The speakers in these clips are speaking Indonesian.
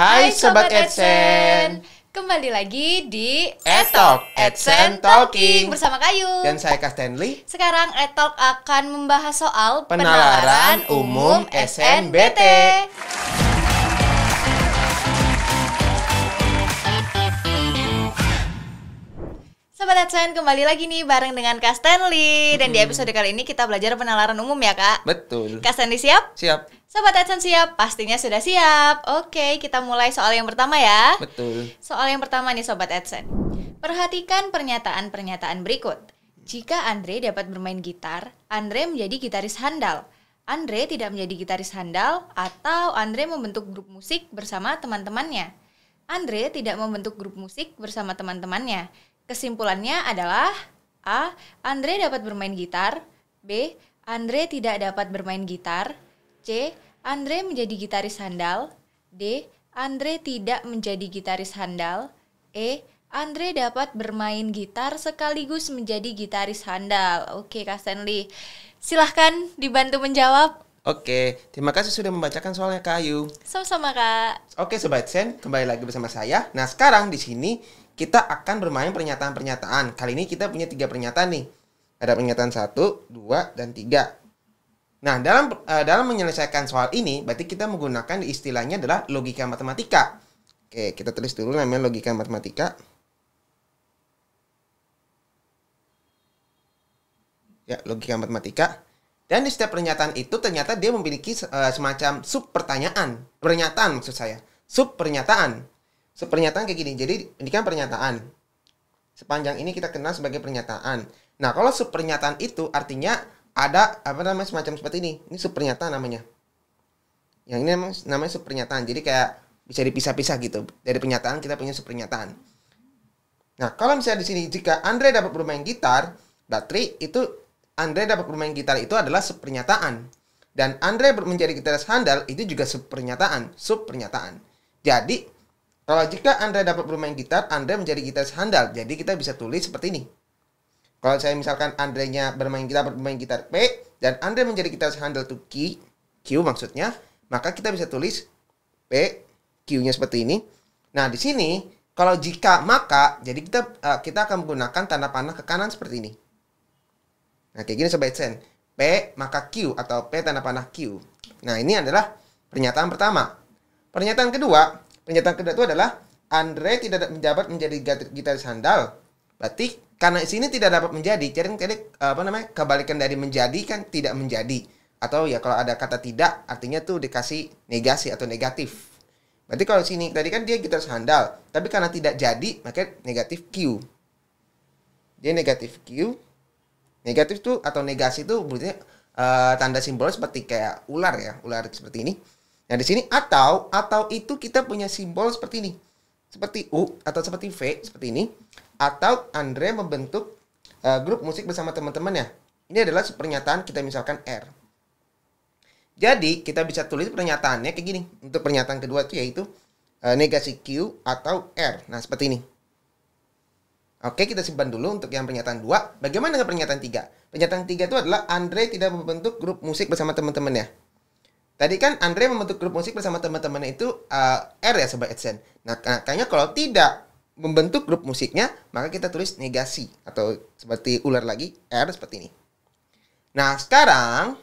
Hai Sobat, Sobat Kembali lagi di Etok Edsen Talking bersama Kayu dan saya Kak Stanley. Sekarang Etok akan membahas soal penalaran, penalaran umum SNBT. SNBT. Sobat AdSense kembali lagi nih bareng dengan Kak Stanley Dan hmm. di episode kali ini kita belajar penalaran umum ya Kak Betul Kak Stanley siap? Siap Sobat AdSense siap? Pastinya sudah siap Oke kita mulai soal yang pertama ya Betul Soal yang pertama nih Sobat AdSense Perhatikan pernyataan-pernyataan berikut Jika Andre dapat bermain gitar, Andre menjadi gitaris handal Andre tidak menjadi gitaris handal atau Andre membentuk grup musik bersama teman-temannya. Andre tidak membentuk grup musik bersama teman-temannya. Kesimpulannya adalah A. Andre dapat bermain gitar B. Andre tidak dapat bermain gitar C. Andre menjadi gitaris handal D. Andre tidak menjadi gitaris handal E. Andre dapat bermain gitar sekaligus menjadi gitaris handal. Oke, Kak Stanley. Silahkan dibantu menjawab. Oke, terima kasih sudah membacakan soalnya Kak Ayu. Sama-sama Kak. Oke Sobat Sen, kembali lagi bersama saya. Nah sekarang di sini kita akan bermain pernyataan-pernyataan. Kali ini kita punya tiga pernyataan nih. Ada pernyataan satu, dua, dan tiga. Nah, dalam uh, dalam menyelesaikan soal ini, berarti kita menggunakan istilahnya adalah logika matematika. Oke, kita tulis dulu namanya logika matematika. Ya, logika matematika. Dan di setiap pernyataan itu ternyata dia memiliki uh, semacam sub pertanyaan, pernyataan maksud saya, sub pernyataan sepernyataan kayak gini. Jadi ini kan pernyataan. Sepanjang ini kita kenal sebagai pernyataan. Nah, kalau sepernyataan itu artinya ada apa namanya semacam seperti ini. Ini sepernyataan namanya. Yang ini namanya, namanya pernyataan. Jadi kayak bisa dipisah-pisah gitu. Dari pernyataan kita punya sepernyataan. Nah, kalau misalnya di sini jika Andre dapat bermain gitar, Datri itu Andre dapat bermain gitar itu adalah sepernyataan. Dan Andre menjadi gitaris handal itu juga sepernyataan, sepernyataan. Jadi kalau jika Anda dapat bermain gitar, Anda menjadi gitaris handal. Jadi kita bisa tulis seperti ini. Kalau saya misalkan Andre-nya bermain gitar, bermain gitar P, dan Anda menjadi gitaris handal to Q, Q maksudnya, maka kita bisa tulis P, Q-nya seperti ini. Nah, di sini, kalau jika maka, jadi kita eh, kita akan menggunakan tanda panah ke kanan seperti ini. Nah, kayak gini Sobat Sen. P maka Q atau P tanda panah Q. Nah, ini adalah pernyataan pertama. Pernyataan kedua, Pernyataan kedua itu adalah Andre tidak dapat menjabat menjadi gitaris handal. Berarti karena sini tidak dapat menjadi, jadi tadi apa namanya kebalikan dari menjadi kan tidak menjadi. Atau ya kalau ada kata tidak, artinya tuh dikasih negasi atau negatif. Berarti kalau sini tadi kan dia gitaris handal, tapi karena tidak jadi, maka negatif Q. Dia negatif Q. Negatif tuh atau negasi itu berarti uh, tanda simbol seperti kayak ular ya, ular seperti ini. Nah, di sini atau atau itu kita punya simbol seperti ini. Seperti U atau seperti V seperti ini atau Andre membentuk uh, grup musik bersama teman-temannya. Ini adalah pernyataan kita misalkan R. Jadi, kita bisa tulis pernyataannya kayak gini. Untuk pernyataan kedua itu yaitu uh, eh, negasi Q atau R. Nah, seperti ini. Oke, kita simpan dulu untuk yang pernyataan dua Bagaimana dengan pernyataan 3? Pernyataan tiga itu adalah Andre tidak membentuk grup musik bersama teman-temannya. Tadi kan Andre membentuk grup musik bersama teman-temannya itu uh, R ya Sobat Edsen. Nah, kayaknya kalau tidak membentuk grup musiknya, maka kita tulis negasi atau seperti ular lagi R seperti ini. Nah, sekarang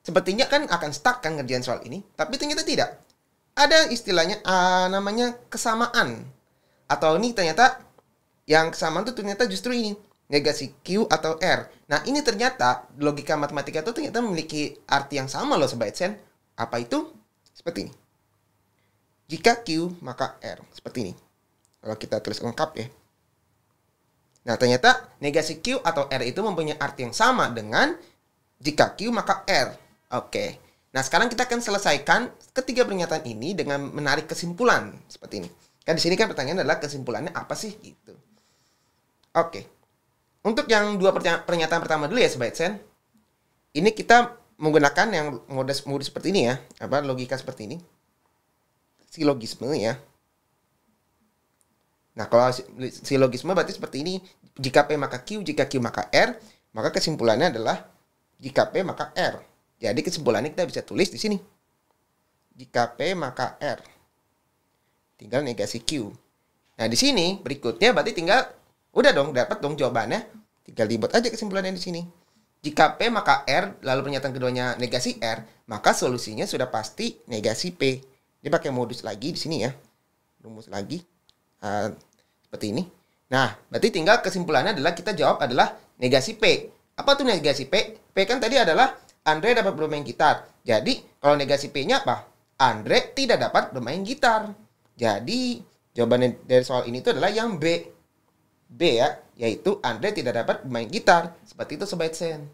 sepertinya kan akan stuck kan ngerjain soal ini, tapi ternyata tidak. Ada istilahnya uh, namanya kesamaan. Atau ini ternyata yang kesamaan itu ternyata justru ini negasi Q atau R. Nah, ini ternyata logika matematika itu ternyata memiliki arti yang sama loh Sobat Edsen. Apa itu? Seperti ini. Jika Q, maka R. Seperti ini. Kalau kita tulis lengkap ya. Nah, ternyata negasi Q atau R itu mempunyai arti yang sama dengan jika Q, maka R. Oke. Nah, sekarang kita akan selesaikan ketiga pernyataan ini dengan menarik kesimpulan. Seperti ini. Kan di sini kan pertanyaan adalah kesimpulannya apa sih gitu. Oke. Untuk yang dua pernyataan pertama dulu ya, Sobat Sen. Ini kita menggunakan yang mode mode seperti ini ya, apa logika seperti ini, silogisme ya. Nah kalau silogisme berarti seperti ini, jika P maka Q, jika Q maka R, maka kesimpulannya adalah jika P maka R. Jadi kesimpulannya kita bisa tulis di sini. Jika P maka R. Tinggal negasi Q. Nah di sini berikutnya berarti tinggal udah dong dapat dong jawabannya. Tinggal dibuat aja kesimpulannya di sini. Jika P maka R, lalu pernyataan keduanya negasi R, maka solusinya sudah pasti negasi P. Ini pakai modus lagi di sini ya. Rumus lagi. Uh, seperti ini. Nah, berarti tinggal kesimpulannya adalah kita jawab adalah negasi P. Apa tuh negasi P? P kan tadi adalah Andre dapat bermain gitar. Jadi, kalau negasi P-nya apa? Andre tidak dapat bermain gitar. Jadi, jawaban dari soal ini itu adalah yang B. B ya, yaitu Andre tidak dapat bermain gitar. Seperti itu Sobat Sen.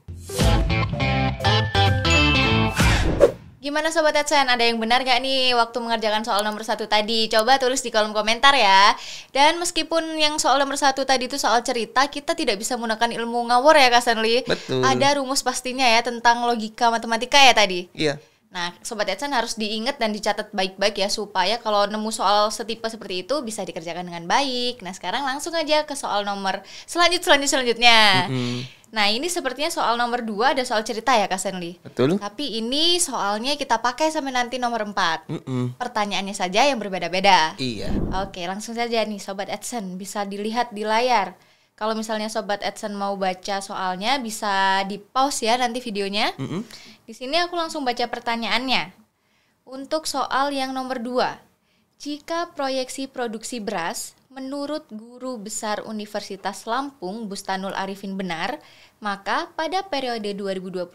Gimana Sobat Sen? Ada yang benar gak nih waktu mengerjakan soal nomor satu tadi? Coba tulis di kolom komentar ya. Dan meskipun yang soal nomor satu tadi itu soal cerita, kita tidak bisa menggunakan ilmu ngawur ya Kak Sanli. Betul. Ada rumus pastinya ya tentang logika matematika ya tadi. Iya. Nah, Sobat Edson harus diingat dan dicatat baik-baik ya supaya kalau nemu soal setipe seperti itu bisa dikerjakan dengan baik. Nah, sekarang langsung aja ke soal nomor selanjut selanjut selanjutnya. Mm-hmm. Nah, ini sepertinya soal nomor 2 ada soal cerita ya Kak Senli. Betul. Tapi ini soalnya kita pakai sampai nanti nomor 4. Mm-mm. Pertanyaannya saja yang berbeda-beda. Iya. Oke, langsung saja nih Sobat Edson bisa dilihat di layar. Kalau misalnya sobat Edson mau baca soalnya bisa di pause ya nanti videonya. Mm -hmm. Di sini aku langsung baca pertanyaannya. Untuk soal yang nomor dua, jika proyeksi produksi beras menurut guru besar Universitas Lampung Bustanul Arifin benar, maka pada periode 2021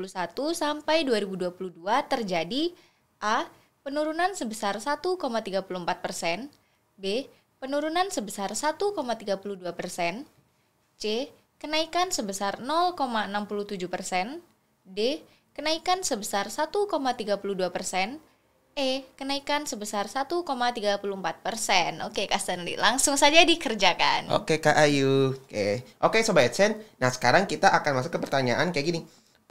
sampai 2022 terjadi A. penurunan sebesar 1,34 persen, B. penurunan sebesar 1,32 persen, C. Kenaikan sebesar 0,67 persen. D. Kenaikan sebesar 1,32 persen. E. Kenaikan sebesar 1,34 persen. Oke, Kak Stanley, langsung saja dikerjakan. Oke, Kak Ayu. Oke, Oke Sobat Edsen. Nah, sekarang kita akan masuk ke pertanyaan kayak gini.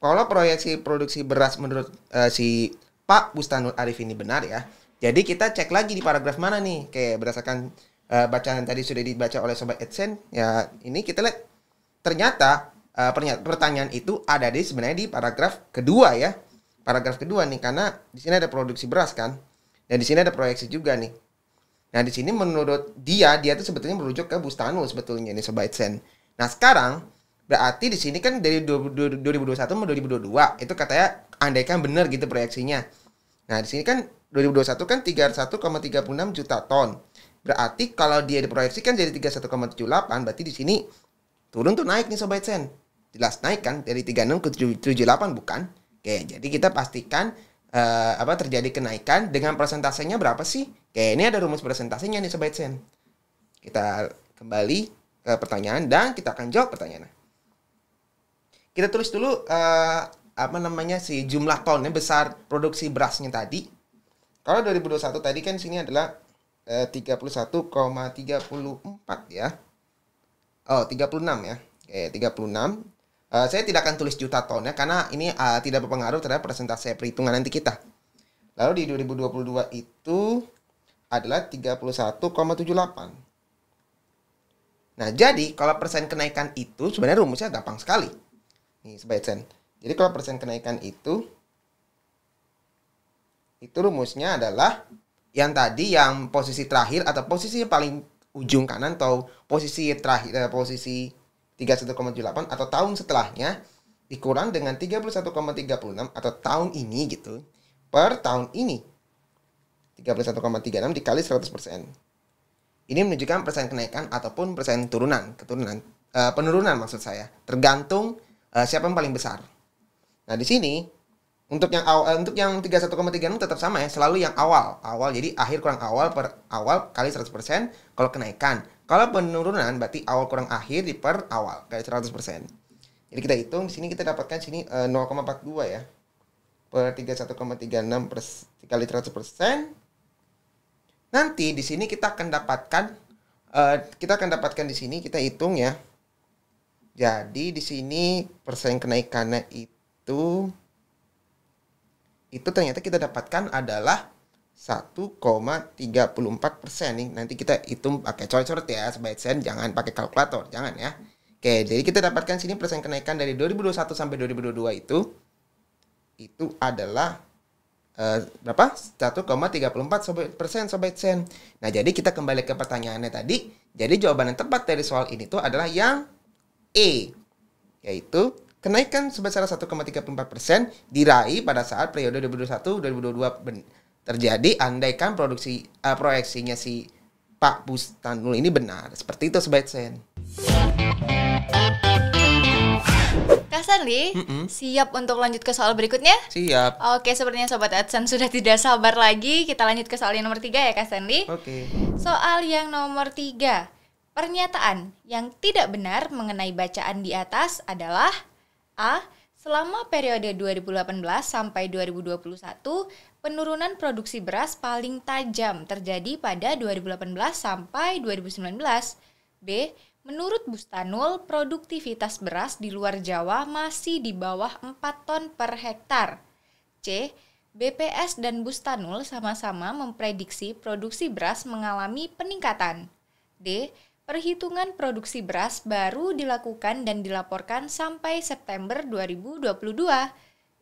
Kalau proyeksi produksi beras menurut uh, si Pak Bustanul Arif ini benar ya, jadi kita cek lagi di paragraf mana nih, kayak berdasarkan uh, bacaan tadi sudah dibaca oleh sobat Edsen ya ini kita lihat ternyata uh, pertanyaan itu ada di sebenarnya di paragraf kedua ya paragraf kedua nih karena di sini ada produksi beras kan dan di sini ada proyeksi juga nih nah di sini menurut dia dia itu sebetulnya merujuk ke Bustanu sebetulnya ini sobat Edsen nah sekarang berarti di sini kan dari 2021 ke 2022 itu katanya andaikan benar gitu proyeksinya nah di sini kan 2021 kan 31,36 juta ton Berarti kalau dia diproyeksikan jadi 31,78 berarti di sini turun tuh naik nih sobat sen. Jelas naik kan dari 36 ke 78 bukan? Oke, jadi kita pastikan uh, apa terjadi kenaikan dengan persentasenya berapa sih? Oke, ini ada rumus persentasenya nih sobat sen. Kita kembali ke pertanyaan dan kita akan jawab pertanyaannya. Kita tulis dulu uh, apa namanya si jumlah tonnya besar produksi berasnya tadi. Kalau 2021 tadi kan sini adalah eh, 31,34 ya. Oh, 36 ya. Oke, 36. Uh, eh, saya tidak akan tulis juta ton ya karena ini uh, tidak berpengaruh terhadap persentase perhitungan nanti kita. Lalu di 2022 itu adalah 31,78. Nah, jadi kalau persen kenaikan itu sebenarnya rumusnya gampang sekali. Nih, sebaiknya. Jadi kalau persen kenaikan itu itu rumusnya adalah yang tadi yang posisi terakhir atau posisi paling ujung kanan atau posisi terakhir eh, posisi 31,78 atau tahun setelahnya dikurang dengan 31,36 atau tahun ini gitu per tahun ini 31,36 dikali 100%. Ini menunjukkan persen kenaikan ataupun persen turunan, keturunan, uh, penurunan maksud saya, tergantung uh, siapa yang paling besar. Nah, di sini untuk yang awal, eh, untuk yang 31,36 tetap sama ya, selalu yang awal. Awal jadi akhir kurang awal per awal kali 100% kalau kenaikan. Kalau penurunan berarti awal kurang akhir di per awal kali 100%. Jadi kita hitung di sini kita dapatkan sini uh, eh, 0,42 ya. Per 31,36 per kali 100%. Nanti di sini kita akan dapatkan uh, kita akan dapatkan di sini kita hitung ya. Jadi di sini persen kenaikannya itu itu ternyata kita dapatkan adalah 1,34 persen nih. Nanti kita hitung pakai coret-coret ya, sobat sen, jangan pakai kalkulator, jangan ya. Oke, jadi kita dapatkan sini persen kenaikan dari 2021 sampai 2022 itu itu adalah uh, berapa? 1,34 persen sobat sen. Nah, jadi kita kembali ke pertanyaannya tadi. Jadi jawaban yang tepat dari soal ini tuh adalah yang E, yaitu Kenaikan sebesar 1,34 persen diraih pada saat periode 2021-2022 terjadi andaikan produksi uh, proyeksinya si Pak Bustanul ini benar. Seperti itu sebaik Sen. Kasan Li, mm -mm. siap untuk lanjut ke soal berikutnya? Siap. Oke, sepertinya Sobat Adsen sudah tidak sabar lagi. Kita lanjut ke soal yang nomor tiga ya, Kasan Li. Oke. Okay. Soal yang nomor tiga. Pernyataan yang tidak benar mengenai bacaan di atas adalah A. Selama periode 2018 sampai 2021, penurunan produksi beras paling tajam terjadi pada 2018 sampai 2019. B. Menurut Bustanul, produktivitas beras di luar Jawa masih di bawah 4 ton per hektar. C. BPS dan Bustanul sama-sama memprediksi produksi beras mengalami peningkatan. D perhitungan produksi beras baru dilakukan dan dilaporkan sampai September 2022.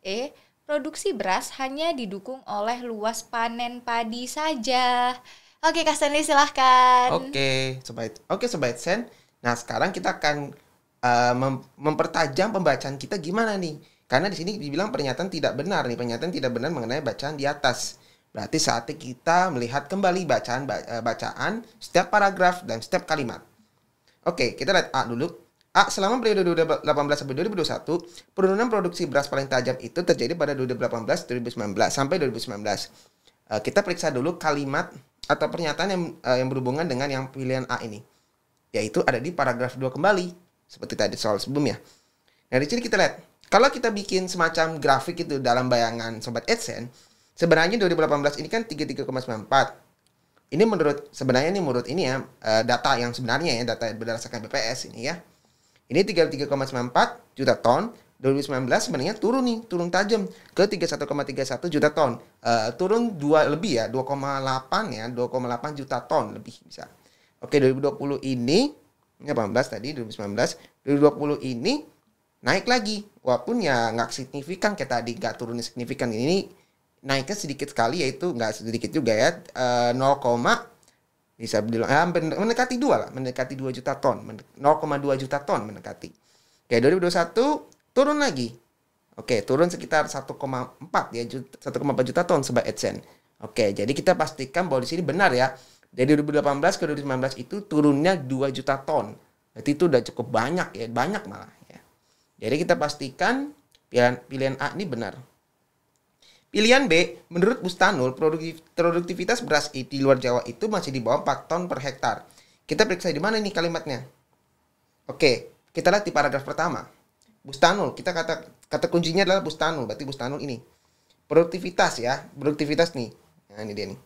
E. Produksi beras hanya didukung oleh luas panen padi saja. Oke, Kak Stanley silahkan. Oke, sobat. Oke, sobat Sen. Nah, sekarang kita akan uh, mem mempertajam pembacaan kita gimana nih? Karena di sini dibilang pernyataan tidak benar nih, pernyataan tidak benar mengenai bacaan di atas. Berarti saatnya kita melihat kembali bacaan eh, bacaan setiap paragraf dan setiap kalimat. Oke, kita lihat A dulu. A. Selama periode 2018 sampai 2021, penurunan produksi beras paling tajam itu terjadi pada 2018, 2019 sampai 2019. Eh, kita periksa dulu kalimat atau pernyataan yang eh, yang berhubungan dengan yang pilihan A ini. Yaitu ada di paragraf 2 kembali, seperti tadi soal sebelumnya. Nah, di sini kita lihat. Kalau kita bikin semacam grafik itu dalam bayangan Sobat AdSense, Sebenarnya 2018 ini kan 33,94. Ini menurut sebenarnya ini menurut ini ya eh, data yang sebenarnya ya data berdasarkan BPS ini ya. Ini 33,94 juta ton 2019 sebenarnya turun nih, turun tajam ke 31,31 juta ton. Uh, turun dua lebih ya, 2,8 ya, 2,8 juta ton lebih bisa. Oke, 2020 ini 18 tadi 2019, 2020 ini naik lagi walaupun ya nggak signifikan kayak tadi nggak turun signifikan ini naiknya sedikit sekali yaitu nggak sedikit juga ya uh, eh, 0, bisa bilang ya, mendekati dua lah, mendekati 2 juta ton, 0,2 juta ton mendekati. Oke, 2021 turun lagi. Oke, turun sekitar 1,4 ya, 1,4 juta ton sebab AdSense. Oke, jadi kita pastikan bahwa di sini benar ya. Dari 2018 ke 2019 itu turunnya 2 juta ton. Berarti itu udah cukup banyak ya, banyak malah ya. Jadi kita pastikan pilihan pilihan A ini benar. Pilihan B, menurut Bustanul, produktivitas beras di luar Jawa itu masih di bawah 4 ton per hektar. Kita periksa di mana nih kalimatnya? Oke, kita lihat di paragraf pertama. Bustanul, kita kata kata kuncinya adalah Bustanul, berarti Bustanul ini. Produktivitas ya, produktivitas nih. Nah, ini dia nih.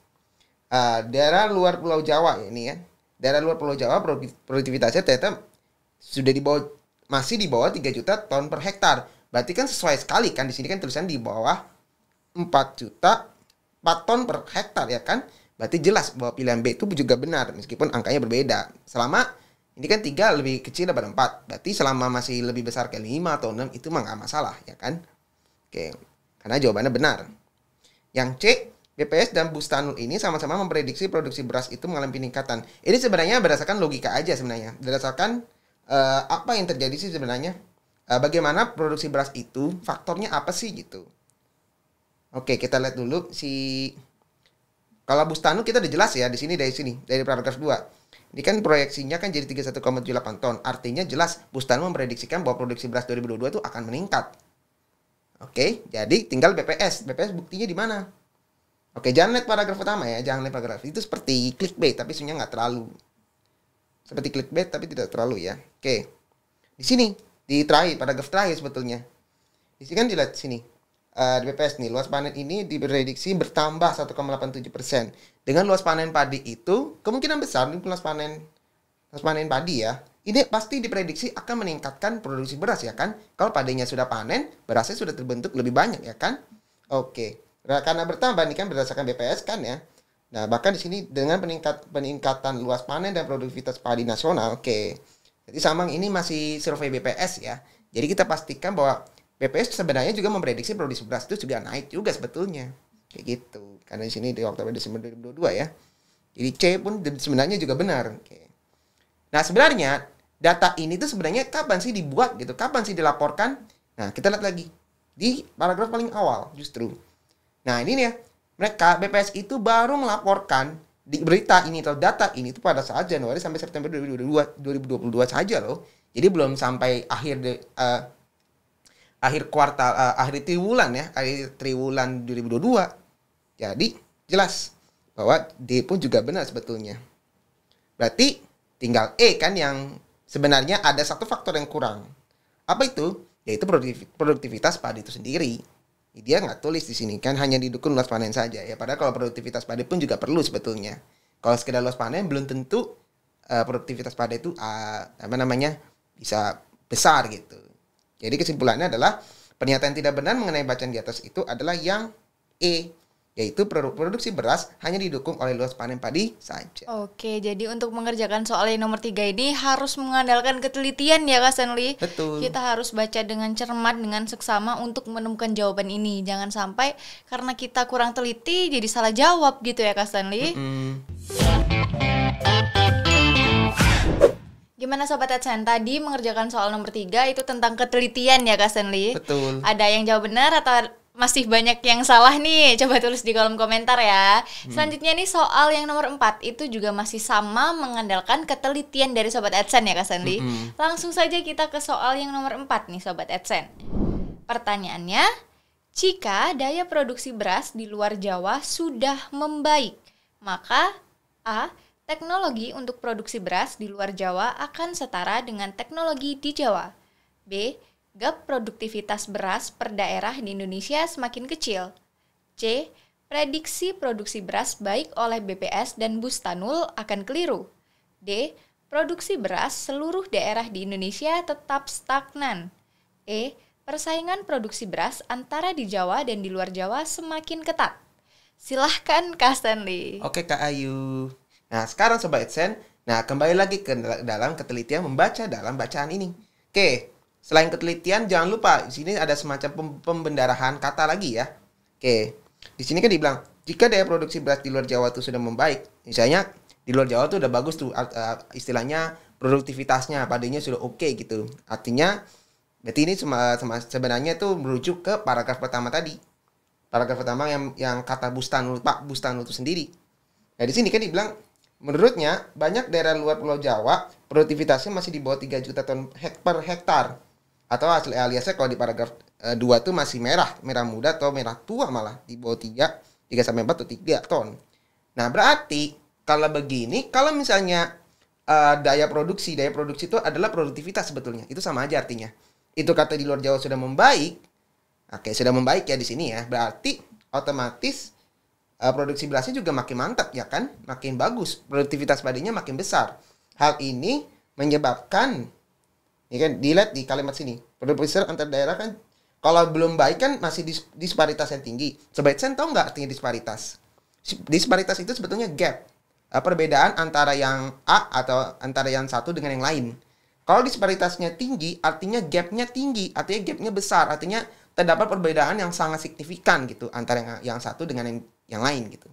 Uh, daerah luar Pulau Jawa ya, ini ya. Daerah luar Pulau Jawa produktivitasnya ternyata sudah di bawah masih di bawah 3 juta ton per hektar. Berarti kan sesuai sekali kan di sini kan tulisan di bawah 4 juta 4 ton per hektar ya kan? Berarti jelas bahwa pilihan B itu juga benar meskipun angkanya berbeda. Selama ini kan tiga lebih kecil daripada 4. Berarti selama masih lebih besar ke lima atau enam itu mah nggak masalah ya kan? Oke, karena jawabannya benar. Yang C, BPS dan Bustanul ini sama-sama memprediksi produksi beras itu mengalami peningkatan. Ini sebenarnya berdasarkan logika aja sebenarnya. Berdasarkan uh, apa yang terjadi sih sebenarnya? Uh, bagaimana produksi beras itu faktornya apa sih gitu? Oke, kita lihat dulu si kalau Bustanu kita udah jelas ya di sini dari sini dari paragraf 2. Ini kan proyeksinya kan jadi 31,78 ton. Artinya jelas Bustanu memprediksikan bahwa produksi beras 2022 itu akan meningkat. Oke, jadi tinggal BPS. BPS buktinya di mana? Oke, jangan lihat paragraf pertama ya, jangan lihat paragraf. Itu seperti clickbait tapi sebenarnya nggak terlalu. Seperti clickbait tapi tidak terlalu ya. Oke. Di sini, di terakhir paragraf terakhir sebetulnya. Di sini kan dilihat sini Eh, di BPS nih, luas panen ini diprediksi bertambah 1,87 persen. Dengan luas panen padi itu, kemungkinan besar ini luas panen luas panen padi ya, ini pasti diprediksi akan meningkatkan produksi beras ya kan? Kalau padinya sudah panen, berasnya sudah terbentuk lebih banyak ya kan? Oke, karena bertambah ini kan berdasarkan BPS kan ya. Nah bahkan di sini dengan peningkat peningkatan luas panen dan produktivitas padi nasional, oke. Jadi Samang ini masih survei BPS ya. Jadi kita pastikan bahwa BPS sebenarnya juga memprediksi produksi beras itu juga naik juga sebetulnya. Kayak gitu. Karena di sini di Oktober Desember 2022 ya. Jadi C pun sebenarnya juga benar. Oke. Nah, sebenarnya data ini tuh sebenarnya kapan sih dibuat gitu? Kapan sih dilaporkan? Nah, kita lihat lagi di paragraf paling awal justru. Nah, ini nih ya. Mereka BPS itu baru melaporkan di berita ini atau data ini itu pada saat Januari sampai September 2022, 2022 saja loh. Jadi belum sampai akhir de, uh, akhir kuartal uh, akhir triwulan ya akhir triwulan 2022 jadi jelas bahwa D pun juga benar sebetulnya berarti tinggal E kan yang sebenarnya ada satu faktor yang kurang apa itu yaitu produktivitas padi itu sendiri dia nggak tulis di sini kan hanya didukung luas panen saja ya padahal kalau produktivitas padi pun juga perlu sebetulnya kalau sekedar luas panen belum tentu uh, produktivitas padi itu uh, apa namanya bisa besar gitu jadi kesimpulannya adalah pernyataan tidak benar mengenai bacaan di atas itu adalah yang E yaitu produksi beras hanya didukung oleh luas panen padi saja. Oke, jadi untuk mengerjakan soal yang nomor tiga ini harus mengandalkan ketelitian ya Kak Senli. Betul. Kita harus baca dengan cermat, dengan seksama untuk menemukan jawaban ini. Jangan sampai karena kita kurang teliti jadi salah jawab gitu ya Kak Senli. Mm -hmm. Gimana Sobat AdSense? Tadi mengerjakan soal nomor tiga itu tentang ketelitian ya Kak Stanley? Betul. Ada yang jawab benar atau masih banyak yang salah nih? Coba tulis di kolom komentar ya. Hmm. Selanjutnya nih soal yang nomor empat itu juga masih sama mengandalkan ketelitian dari Sobat AdSense ya Kak Stanley? Hmm. Langsung saja kita ke soal yang nomor empat nih Sobat AdSense. Pertanyaannya, jika daya produksi beras di luar Jawa sudah membaik, maka A Teknologi untuk produksi beras di luar Jawa akan setara dengan teknologi di Jawa. B. Gap produktivitas beras per daerah di Indonesia semakin kecil. C. Prediksi produksi beras baik oleh BPS dan Bustanul akan keliru. D. Produksi beras seluruh daerah di Indonesia tetap stagnan. E. Persaingan produksi beras antara di Jawa dan di luar Jawa semakin ketat. Silahkan Kak Stanley. Oke Kak Ayu. Nah, sekarang Sobat Edsen, nah kembali lagi ke dalam ketelitian membaca dalam bacaan ini. Oke, selain ketelitian jangan lupa di sini ada semacam pembendarahan kata lagi ya. Oke, di sini kan dibilang jika daya produksi beras di luar Jawa itu sudah membaik, misalnya di luar Jawa itu udah bagus tuh istilahnya produktivitasnya padanya sudah oke okay gitu. Artinya berarti ini sebenarnya tuh merujuk ke paragraf pertama tadi. Paragraf pertama yang yang kata Bustanul Pak Bustanul itu sendiri. Nah, di sini kan dibilang Menurutnya, banyak daerah luar Pulau Jawa produktivitasnya masih di bawah 3 juta ton per hektar. Atau asli aliasnya kalau di paragraf e, eh, 2 tuh masih merah, merah muda atau merah tua malah di bawah 3, 3 sampai 4 atau 3 ton. Nah, berarti kalau begini, kalau misalnya e, daya produksi, daya produksi itu adalah produktivitas sebetulnya. Itu sama aja artinya. Itu kata di luar Jawa sudah membaik. Oke, nah, sudah membaik ya di sini ya. Berarti otomatis Eh, produksi berasnya juga makin mantap ya kan, makin bagus, produktivitas padinya makin besar. Hal ini menyebabkan ya kan dilihat di kalimat sini, produksi antar daerah kan kalau belum baik kan masih dis disparitas yang tinggi. Sebaiknya tahu nggak artinya disparitas? Disparitas itu sebetulnya gap, eh, perbedaan antara yang A atau antara yang satu dengan yang lain. Kalau disparitasnya tinggi, artinya gapnya tinggi, artinya gapnya besar, artinya terdapat perbedaan yang sangat signifikan gitu antara yang, yang satu dengan yang yang lain gitu.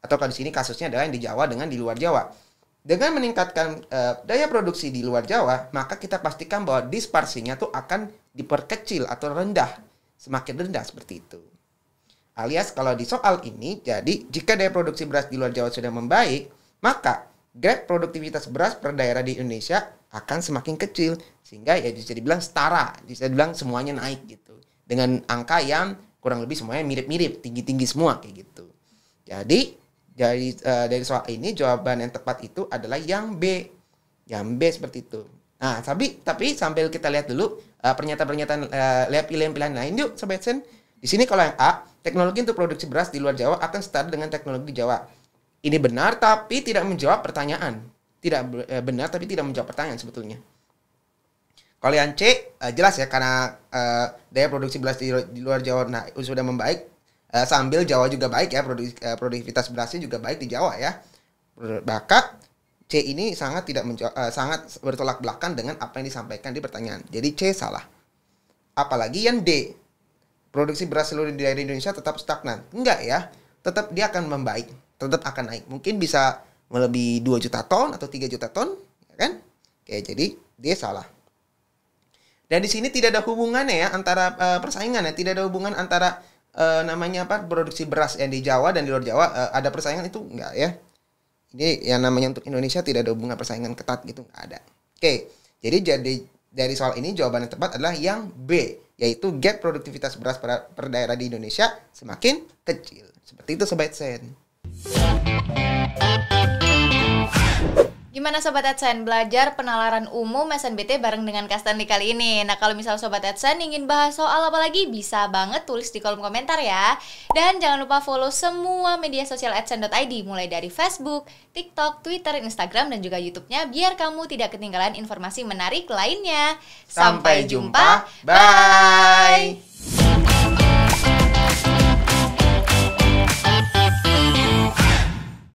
Atau kalau di sini kasusnya adalah yang di Jawa dengan di luar Jawa. Dengan meningkatkan uh, daya produksi di luar Jawa, maka kita pastikan bahwa disparsinya tuh akan diperkecil atau rendah, semakin rendah seperti itu. Alias kalau di soal ini, jadi jika daya produksi beras di luar Jawa sudah membaik, maka gap produktivitas beras per daerah di Indonesia akan semakin kecil sehingga ya bisa dibilang setara, bisa dibilang semuanya naik gitu dengan angka yang kurang lebih semuanya mirip-mirip, tinggi-tinggi semua kayak gitu. Jadi dari uh, dari soal ini jawaban yang tepat itu adalah yang B. Yang B seperti itu. Nah, tapi tapi sambil kita lihat dulu eh, pernyataan-pernyataan uh, lihat pilihan-pilihan lain yuk Sobat Sen. Di sini kalau yang A, teknologi untuk produksi beras di luar Jawa akan start dengan teknologi Jawa. Ini benar tapi tidak menjawab pertanyaan. Tidak uh, benar tapi tidak menjawab pertanyaan sebetulnya. Kalau yang C uh, jelas ya karena uh, daya produksi beras di, di luar Jawa nah, sudah membaik Eh, sambil Jawa juga baik ya, produk, eh, produktivitas berasnya juga baik di Jawa ya. Maka C ini sangat tidak uh, sangat bertolak belakang dengan apa yang disampaikan di pertanyaan. Jadi C salah. Apalagi yang D. Produksi beras seluruh di daerah Indonesia tetap stagnan. Enggak ya. Tetap dia akan membaik, tetap akan naik. Mungkin bisa melebihi 2 juta ton atau 3 juta ton, ya kan? Oke, jadi D salah. Dan di sini tidak ada hubungannya ya antara uh, persaingan ya, tidak ada hubungan antara uh, namanya apa produksi beras yang di Jawa dan di luar Jawa uh, ada persaingan itu enggak ya ini yang namanya untuk Indonesia tidak ada hubungan persaingan ketat gitu enggak ada oke jadi jadi dari soal ini jawaban yang tepat adalah yang B yaitu gap produktivitas beras per, per daerah di Indonesia semakin kecil seperti itu sobat sen Gimana Sobat AdSense belajar penalaran umum SNBT bareng dengan Kastani kali ini? Nah kalau misal Sobat AdSense ingin bahas soal apa lagi bisa banget tulis di kolom komentar ya. Dan jangan lupa follow semua media sosial adsense.id mulai dari Facebook, TikTok, Twitter, Instagram, dan juga YouTube-nya biar kamu tidak ketinggalan informasi menarik lainnya. Sampai, jumpa, bye.